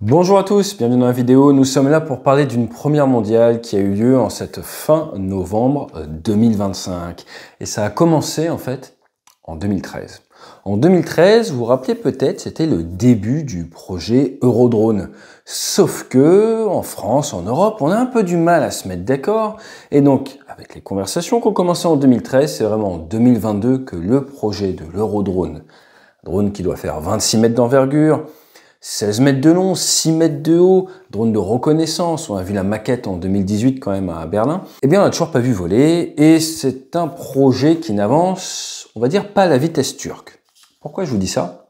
Bonjour à tous, bienvenue dans la vidéo. Nous sommes là pour parler d'une première mondiale qui a eu lieu en cette fin novembre 2025. Euh, Et ça a commencé en fait en 2013. En 2013, vous vous rappelez peut-être, c'était le début du projet Eurodrone. Sauf que, en France, en Europe, on a un peu du mal à se mettre d'accord. Et donc, avec les conversations qu'on commençait en 2013, c'est vraiment en 2022 que le projet de l'Eurodrone, drone qui doit faire 26 mètres d'envergure, 16 mètres de long, 6 mètres de haut, drone de reconnaissance, on a vu la maquette en 2018 quand même à Berlin, eh bien on n'a toujours pas vu voler et c'est un projet qui n'avance, on va dire, pas à la vitesse turque. Pourquoi je vous dis ça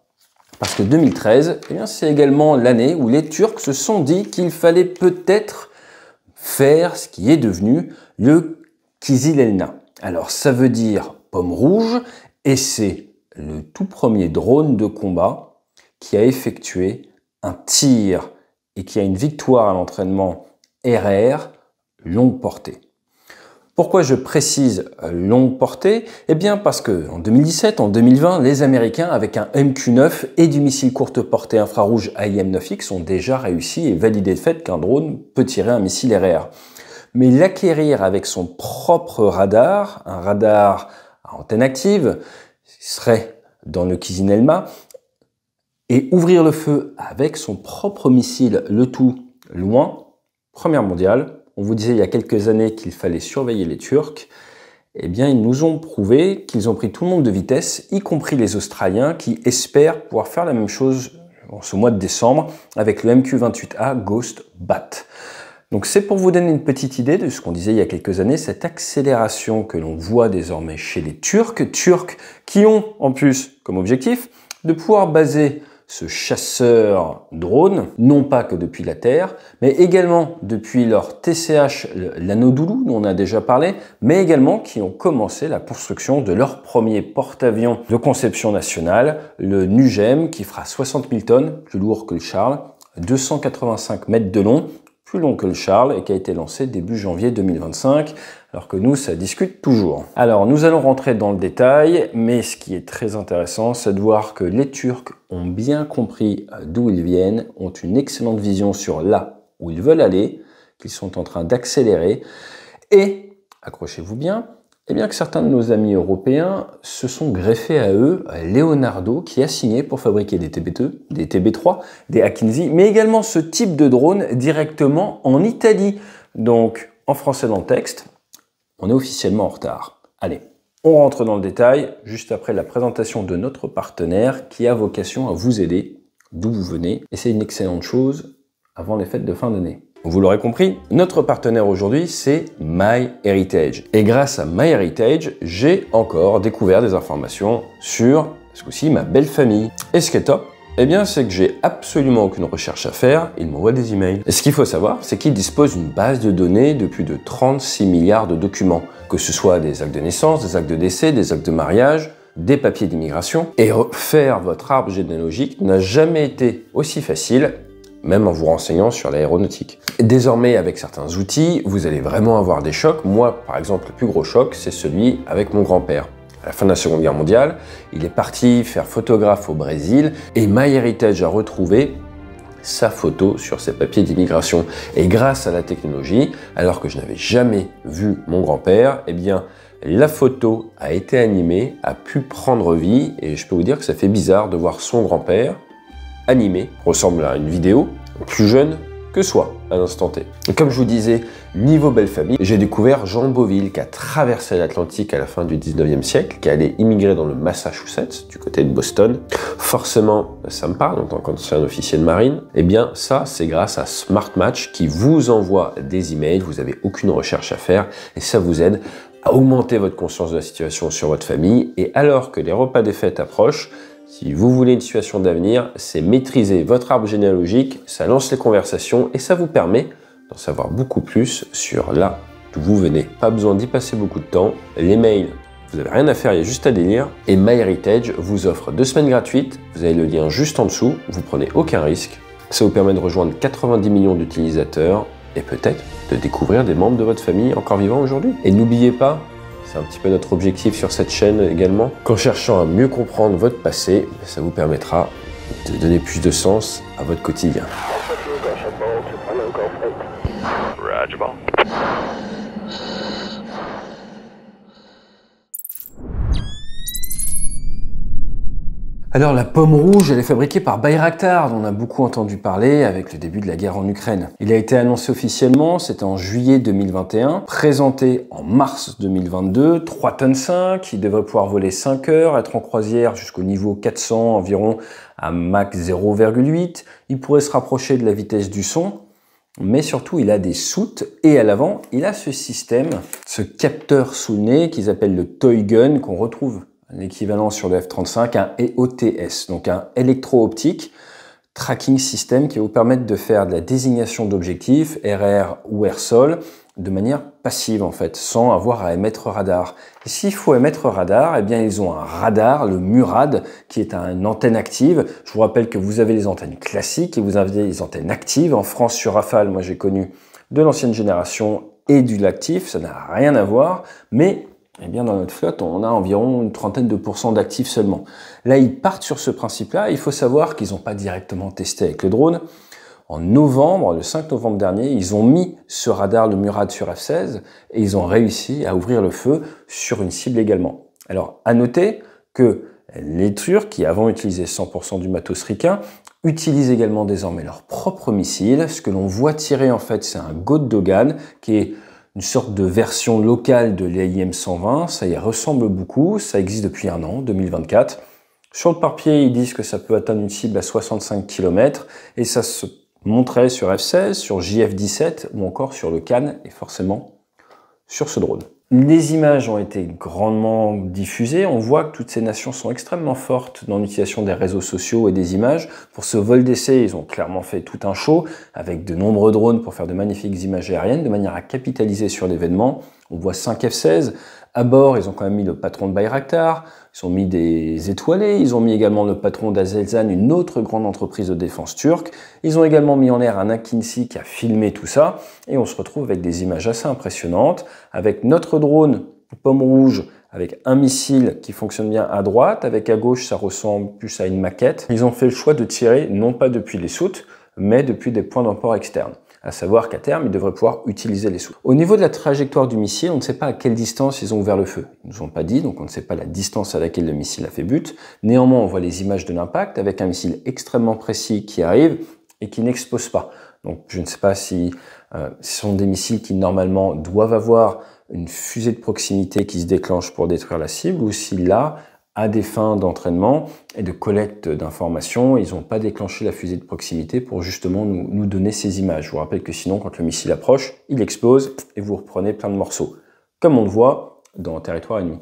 Parce que 2013, eh bien c'est également l'année où les Turcs se sont dit qu'il fallait peut-être faire ce qui est devenu le Elna. Alors ça veut dire pomme rouge et c'est le tout premier drone de combat qui a effectué un tir et qui a une victoire à l'entraînement RR longue portée. Pourquoi je précise euh, longue portée Eh bien parce que en 2017, en 2020, les Américains avec un MQ-9 et du missile courte portée infrarouge AIM-9X ont déjà réussi et validé le fait qu'un drone peut tirer un missile RR. Mais l'acquérir avec son propre radar, un radar à antenne active, serait dans le Kizinelma, et ouvrir le feu avec son propre missile, le tout loin, Première mondiale, on vous disait il y a quelques années qu'il fallait surveiller les Turcs, eh bien ils nous ont prouvé qu'ils ont pris tout le monde de vitesse, y compris les Australiens, qui espèrent pouvoir faire la même chose en ce mois de décembre avec le MQ-28A Ghost Bat. Donc c'est pour vous donner une petite idée de ce qu'on disait il y a quelques années, cette accélération que l'on voit désormais chez les Turcs, Turcs qui ont en plus comme objectif de pouvoir baser ce chasseur drone, non pas que depuis la Terre, mais également depuis leur TCH l'anneau Doulou, dont on a déjà parlé, mais également qui ont commencé la construction de leur premier porte-avions de conception nationale, le NUGEM, qui fera 60 000 tonnes, plus lourd que le Charles, 285 mètres de long plus long que le Charles et qui a été lancé début janvier 2025, alors que nous, ça discute toujours. Alors, nous allons rentrer dans le détail, mais ce qui est très intéressant, c'est de voir que les Turcs ont bien compris euh, d'où ils viennent, ont une excellente vision sur là où ils veulent aller, qu'ils sont en train d'accélérer, et, accrochez-vous bien, eh bien que certains de nos amis européens se sont greffés à eux à Leonardo qui a signé pour fabriquer des TB2, des TB3, des Akinzi, mais également ce type de drone directement en Italie. Donc en français dans le texte, on est officiellement en retard. Allez, on rentre dans le détail juste après la présentation de notre partenaire qui a vocation à vous aider d'où vous venez. Et c'est une excellente chose avant les fêtes de fin d'année. Vous l'aurez compris, notre partenaire aujourd'hui, c'est MyHeritage. Et grâce à MyHeritage, j'ai encore découvert des informations sur, ce coup-ci, ma belle famille. Et ce qui est top, eh bien, c'est que j'ai absolument aucune recherche à faire, il m'envoie des emails. Et ce qu'il faut savoir, c'est qu'il dispose d'une base de données de plus de 36 milliards de documents, que ce soit des actes de naissance, des actes de décès, des actes de mariage, des papiers d'immigration. Et refaire votre arbre généalogique n'a jamais été aussi facile même en vous renseignant sur l'aéronautique. Désormais, avec certains outils, vous allez vraiment avoir des chocs. Moi, par exemple, le plus gros choc, c'est celui avec mon grand-père. À la fin de la Seconde Guerre mondiale, il est parti faire photographe au Brésil et MyHeritage a retrouvé sa photo sur ses papiers d'immigration. Et grâce à la technologie, alors que je n'avais jamais vu mon grand-père, eh bien, la photo a été animée, a pu prendre vie, et je peux vous dire que ça fait bizarre de voir son grand-père animé, ressemble à une vidéo, plus jeune que soi à l'instant T. Et comme je vous disais, niveau belle famille, j'ai découvert Jean Beauville qui a traversé l'Atlantique à la fin du 19e siècle, qui allé immigrer dans le Massachusetts, du côté de Boston. Forcément, ça me parle en tant qu'ancien officier de marine. Eh bien, ça, c'est grâce à Smart Match qui vous envoie des emails, vous n'avez aucune recherche à faire et ça vous aide à augmenter votre conscience de la situation sur votre famille. Et alors que les repas des fêtes approchent, si vous voulez une situation d'avenir, c'est maîtriser votre arbre généalogique, ça lance les conversations et ça vous permet d'en savoir beaucoup plus sur là d'où vous venez. Pas besoin d'y passer beaucoup de temps. Les mails, vous n'avez rien à faire, il y a juste à les lire. Et MyHeritage vous offre deux semaines gratuites. Vous avez le lien juste en dessous, vous prenez aucun risque. Ça vous permet de rejoindre 90 millions d'utilisateurs et peut-être de découvrir des membres de votre famille encore vivants aujourd'hui. Et n'oubliez pas, un petit peu notre objectif sur cette chaîne également. Qu'en cherchant à mieux comprendre votre passé, ça vous permettra de donner plus de sens à votre quotidien. Alors la pomme rouge, elle est fabriquée par Bayraktar, dont on a beaucoup entendu parler avec le début de la guerre en Ukraine. Il a été annoncé officiellement, c'était en juillet 2021, présenté en mars 2022, 3 tonnes 5, il devrait pouvoir voler 5 heures, être en croisière jusqu'au niveau 400 environ à Mach 0,8, il pourrait se rapprocher de la vitesse du son, mais surtout il a des soutes et à l'avant il a ce système, ce capteur sous le nez qu'ils appellent le toy gun qu'on retrouve l'équivalent sur le F-35, un EOTS, donc un électro-optique tracking system qui va vous permettre de faire de la désignation d'objectifs, RR ou air-sol, de manière passive en fait, sans avoir à émettre radar. s'il faut émettre radar, eh bien ils ont un radar, le Murad, qui est une antenne active. Je vous rappelle que vous avez les antennes classiques et vous avez les antennes actives. En France, sur Rafale, moi j'ai connu de l'ancienne génération et du l'actif, ça n'a rien à voir, mais eh bien, dans notre flotte, on a environ une trentaine de pourcents d'actifs seulement. Là, ils partent sur ce principe-là. Il faut savoir qu'ils n'ont pas directement testé avec le drone. En novembre, le 5 novembre dernier, ils ont mis ce radar, le Murad sur F-16, et ils ont réussi à ouvrir le feu sur une cible également. Alors, à noter que les Turcs, qui avant utilisé 100% du matos ricain, utilisent également désormais leurs propres missiles. Ce que l'on voit tirer, en fait, c'est un God Dogan, qui est une sorte de version locale de l'AIM 120. Ça y ressemble beaucoup. Ça existe depuis un an, 2024. Sur le papier, ils disent que ça peut atteindre une cible à 65 km et ça se montrait sur F-16, sur JF-17 ou encore sur le CAN et forcément sur ce drone. Les images ont été grandement diffusées. On voit que toutes ces nations sont extrêmement fortes dans l'utilisation des réseaux sociaux et des images. Pour ce vol d'essai, ils ont clairement fait tout un show avec de nombreux drones pour faire de magnifiques images aériennes de manière à capitaliser sur l'événement. On voit 5 F-16, à bord, ils ont quand même mis le patron de Bayraktar, ils ont mis des étoilés, ils ont mis également le patron d'Azelzan, une autre grande entreprise de défense turque. Ils ont également mis en l'air un Akinci qui a filmé tout ça, et on se retrouve avec des images assez impressionnantes, avec notre drone pomme rouge avec un missile qui fonctionne bien à droite, avec à gauche ça ressemble plus à une maquette. Ils ont fait le choix de tirer non pas depuis les soutes, mais depuis des points d'emport externes à savoir qu'à terme, ils devraient pouvoir utiliser les sous. Au niveau de la trajectoire du missile, on ne sait pas à quelle distance ils ont ouvert le feu. Ils ne nous ont pas dit, donc on ne sait pas la distance à laquelle le missile a fait but. Néanmoins, on voit les images de l'impact avec un missile extrêmement précis qui arrive et qui n'expose pas. Donc je ne sais pas si euh, ce sont des missiles qui normalement doivent avoir une fusée de proximité qui se déclenche pour détruire la cible ou si là, à des fins d'entraînement et de collecte d'informations. Ils n'ont pas déclenché la fusée de proximité pour justement nous, nous, donner ces images. Je vous rappelle que sinon, quand le missile approche, il explose et vous reprenez plein de morceaux, comme on le voit dans le territoire ennemi.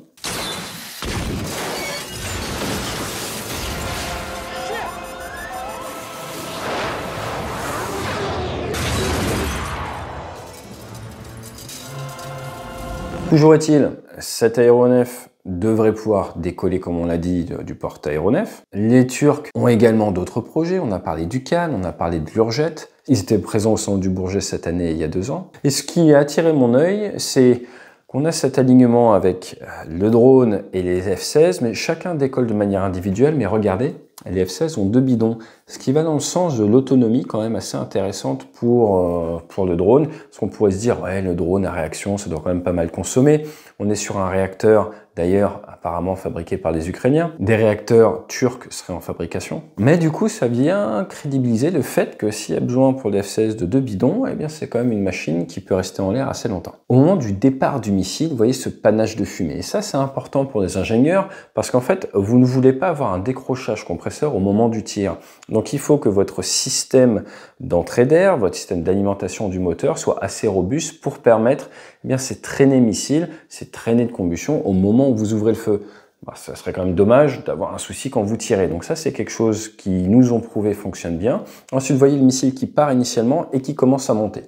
Toujours est-il, cet aéronef devrait pouvoir décoller, comme on l'a dit, du porte-aéronef. Les Turcs ont également d'autres projets. On a parlé du Cannes, on a parlé de l'Urgette. Ils étaient présents au centre du Bourget cette année, il y a deux ans. Et ce qui a attiré mon œil, c'est qu'on a cet alignement avec euh, le drone et les F-16, mais chacun décolle de manière individuelle. Mais regardez, les F-16 ont deux bidons, ce qui va dans le sens de l'autonomie quand même assez intéressante pour, euh, pour le drone. Parce qu'on pourrait se dire, ouais, le drone à réaction, ça doit quand même pas mal consommer. On est sur un réacteur d'ailleurs apparemment fabriqués par les Ukrainiens. Des réacteurs turcs seraient en fabrication. Mais du coup, ça vient crédibiliser le fait que s'il y a besoin pour les F-16 de deux bidons, eh bien c'est quand même une machine qui peut rester en l'air assez longtemps. Au moment du départ du missile, vous voyez ce panache de fumée. Et ça, c'est important pour les ingénieurs parce qu'en fait, vous ne voulez pas avoir un décrochage compresseur au moment du tir. Donc il faut que votre système d'entrée d'air, votre système d'alimentation du moteur soit assez robuste pour permettre c'est traîner missile, c'est traîner de combustion au moment où vous ouvrez le feu. Bah, ça serait quand même dommage d'avoir un souci quand vous tirez. Donc ça, c'est quelque chose qui nous ont prouvé fonctionne bien. Ensuite, vous voyez le missile qui part initialement et qui commence à monter.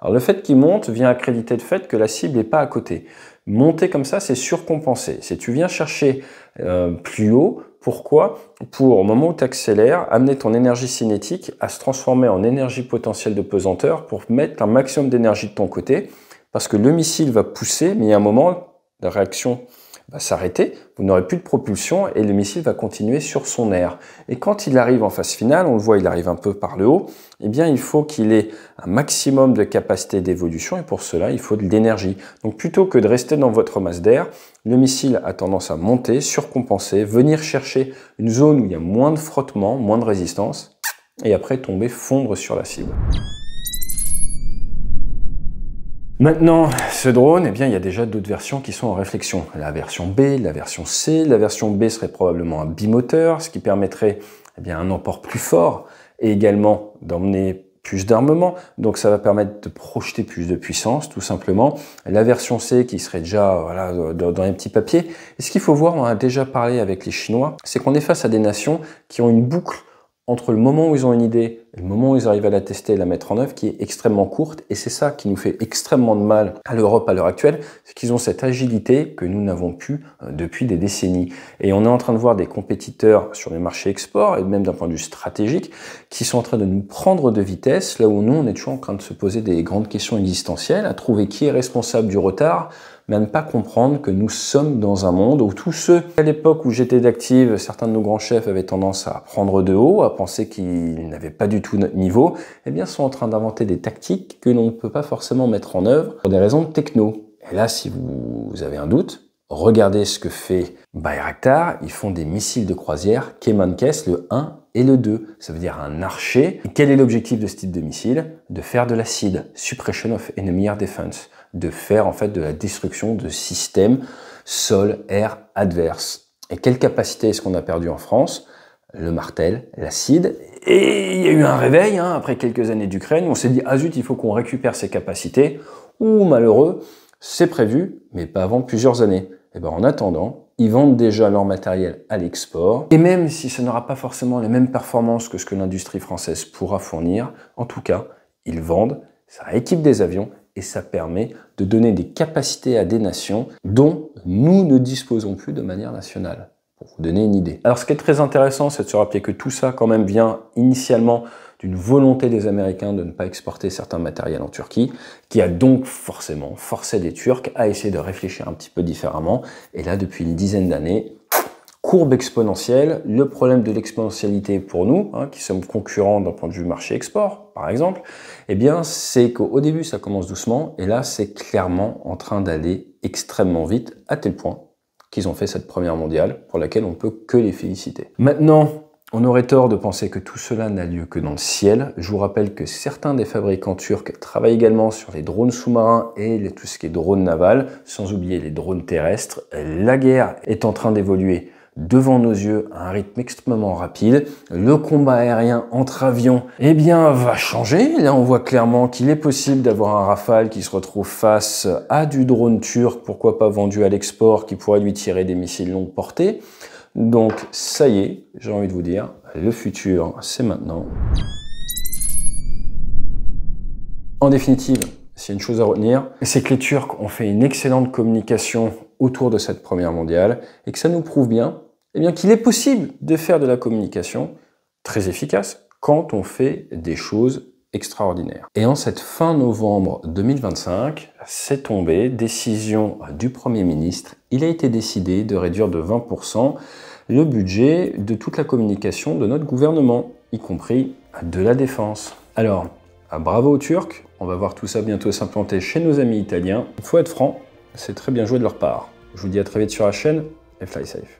Alors le fait qu'il monte vient accréditer le fait que la cible n'est pas à côté. Monter comme ça, c'est surcompenser. Si tu viens chercher euh, plus haut. Pourquoi Pour au moment où tu accélères, amener ton énergie cinétique à se transformer en énergie potentielle de pesanteur pour mettre un maximum d'énergie de ton côté parce que le missile va pousser, mais il y a un moment, la réaction va s'arrêter, vous n'aurez plus de propulsion et le missile va continuer sur son air. Et quand il arrive en phase finale, on le voit, il arrive un peu par le haut, eh bien il faut qu'il ait un maximum de capacité d'évolution et pour cela il faut de l'énergie. Donc plutôt que de rester dans votre masse d'air, le missile a tendance à monter, surcompenser, venir chercher une zone où il y a moins de frottement, moins de résistance et après tomber fondre sur la cible. Maintenant, ce drone, eh bien, il y a déjà d'autres versions qui sont en réflexion. La version B, la version C. La version B serait probablement un bimoteur, ce qui permettrait eh bien, un emport plus fort et également d'emmener plus d'armement. Donc ça va permettre de projeter plus de puissance, tout simplement. La version C qui serait déjà voilà, dans les petits papiers. Et ce qu'il faut voir, on a déjà parlé avec les Chinois, c'est qu'on est face à des nations qui ont une boucle entre le moment où ils ont une idée et le moment où ils arrivent à la tester et la mettre en œuvre qui est extrêmement courte. Et c'est ça qui nous fait extrêmement de mal à l'Europe à l'heure actuelle, c'est qu'ils ont cette agilité que nous n'avons plus euh, depuis des décennies. Et on est en train de voir des compétiteurs sur les marchés export et même d'un point de vue stratégique qui sont en train de nous prendre de vitesse là où nous, on est toujours en train de se poser des grandes questions existentielles, à trouver qui est responsable du retard, mais à ne pas comprendre que nous sommes dans un monde où tous ceux, à l'époque où j'étais d'active, certains de nos grands chefs avaient tendance à prendre de haut, à penser qu'ils n'avaient pas du tout notre niveau, eh bien sont en train d'inventer des tactiques que l'on ne peut pas forcément mettre en œuvre pour des raisons techno. Et là, si vous avez un doute, regardez ce que fait Bayraktar. Ils font des missiles de croisière Kemenkes, le 1 et le 2. Ça veut dire un archer. quel est l'objectif de ce type de missile De faire de l'acide, Suppression of Enemy Air Defense de faire en fait de la destruction de systèmes sol-air adverse. Et quelle capacité est-ce qu'on a perdu en France Le martel, l'acide. Et il y a eu un réveil hein, après quelques années d'Ukraine. On s'est dit ah zut, il faut qu'on récupère ces capacités. Ou malheureux, c'est prévu, mais pas avant plusieurs années. Et eh ben en attendant, ils vendent déjà leur matériel à l'export. Et même si ça n'aura pas forcément les mêmes performances que ce que l'industrie française pourra fournir, en tout cas, ils vendent, ça équipe des avions et ça permet de donner des capacités à des nations dont nous ne disposons plus de manière nationale, pour vous donner une idée. Alors ce qui est très intéressant, c'est de se rappeler que tout ça quand même vient initialement d'une volonté des Américains de ne pas exporter certains matériels en Turquie, qui a donc forcément forcé les Turcs à essayer de réfléchir un petit peu différemment. Et là, depuis une dizaine d'années, courbe exponentielle, le problème de l'exponentialité pour nous, hein, qui sommes concurrents d'un point de vue marché export, par exemple, eh bien, c'est qu'au début, ça commence doucement, et là, c'est clairement en train d'aller extrêmement vite, à tel point qu'ils ont fait cette première mondiale, pour laquelle on peut que les féliciter. Maintenant, on aurait tort de penser que tout cela n'a lieu que dans le ciel. Je vous rappelle que certains des fabricants turcs travaillent également sur les drones sous-marins et tout ce qui est drones navals, sans oublier les drones terrestres. La guerre est en train d'évoluer devant nos yeux à un rythme extrêmement rapide. Le combat aérien entre avions, eh bien, va changer. Là, on voit clairement qu'il est possible d'avoir un Rafale qui se retrouve face à du drone turc, pourquoi pas vendu à l'export, qui pourrait lui tirer des missiles longue portée. Donc, ça y est, j'ai envie de vous dire, le futur, c'est maintenant. En définitive, s'il y a une chose à retenir, c'est que les Turcs ont fait une excellente communication autour de cette première mondiale et que ça nous prouve bien eh bien qu'il est possible de faire de la communication très efficace quand on fait des choses extraordinaires. Et en cette fin novembre 2025, c'est tombé, décision du Premier ministre, il a été décidé de réduire de 20% le budget de toute la communication de notre gouvernement, y compris de la défense. Alors, ah, bravo aux Turcs, on va voir tout ça bientôt s'implanter chez nos amis italiens. Il faut être franc, c'est très bien joué de leur part. Je vous dis à très vite sur la chaîne et fly safe.